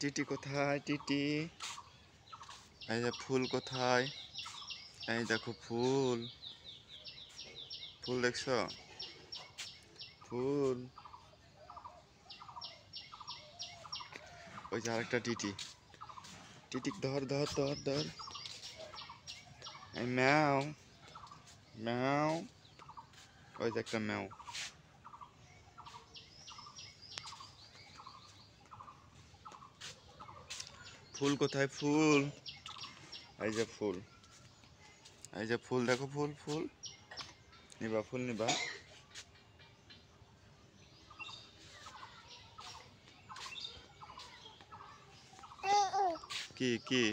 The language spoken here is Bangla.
টিটি কোথায় টিটি এই যে ফুল কোথায় এই দেখো ফুল ফুল দেখছ ফুল ওই যে আরেকটা টিটি টিটি ধর ধর ধর ধর এই ম্যাও ম্যাও ওই যে একটা ম্যাও ফুল কোথায় ফুল এই যে ফুল এই যে ফুল দেখো ফুল ফুল নিবা ফুল নিবা কি কি